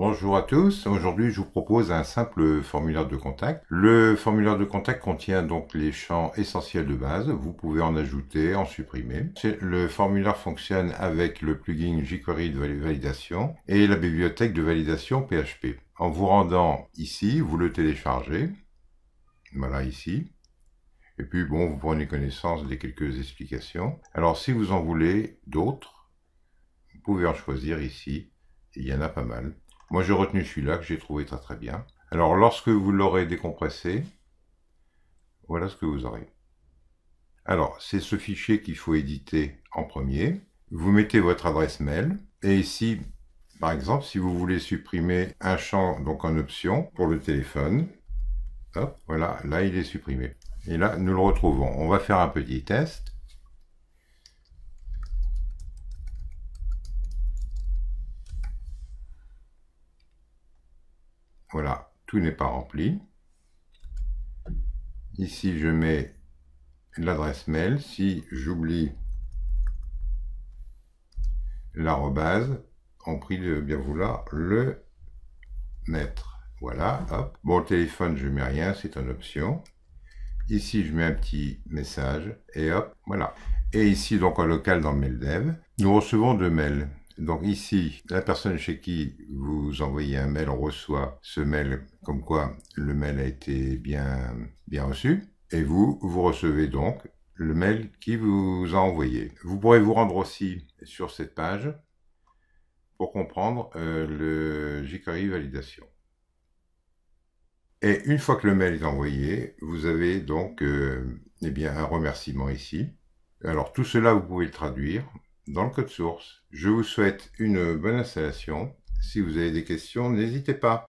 Bonjour à tous, aujourd'hui je vous propose un simple formulaire de contact. Le formulaire de contact contient donc les champs essentiels de base, vous pouvez en ajouter, en supprimer. Le formulaire fonctionne avec le plugin jQuery de validation et la bibliothèque de validation PHP. En vous rendant ici, vous le téléchargez, voilà ici, et puis bon, vous prenez connaissance des quelques explications. Alors si vous en voulez d'autres, vous pouvez en choisir ici, il y en a pas mal. Moi, j'ai retenu celui-là que j'ai trouvé très très bien. Alors, lorsque vous l'aurez décompressé, voilà ce que vous aurez. Alors, c'est ce fichier qu'il faut éditer en premier. Vous mettez votre adresse mail. Et ici, par exemple, si vous voulez supprimer un champ, donc en option, pour le téléphone, hop, voilà, là, il est supprimé. Et là, nous le retrouvons. On va faire un petit test. Voilà, tout n'est pas rempli. Ici, je mets l'adresse mail. Si j'oublie l'arobase, on prie de bien vouloir le mettre. Voilà, hop. Bon, le téléphone, je mets rien, c'est une option. Ici, je mets un petit message et hop, voilà. Et ici, donc, en local dans le nous recevons deux mails. Donc ici, la personne chez qui vous envoyez un mail, reçoit ce mail comme quoi le mail a été bien, bien reçu. Et vous, vous recevez donc le mail qui vous a envoyé. Vous pourrez vous rendre aussi sur cette page pour comprendre euh, le jQuery validation. Et une fois que le mail est envoyé, vous avez donc euh, eh bien, un remerciement ici. Alors tout cela, vous pouvez le traduire dans le code source. Je vous souhaite une bonne installation. Si vous avez des questions, n'hésitez pas.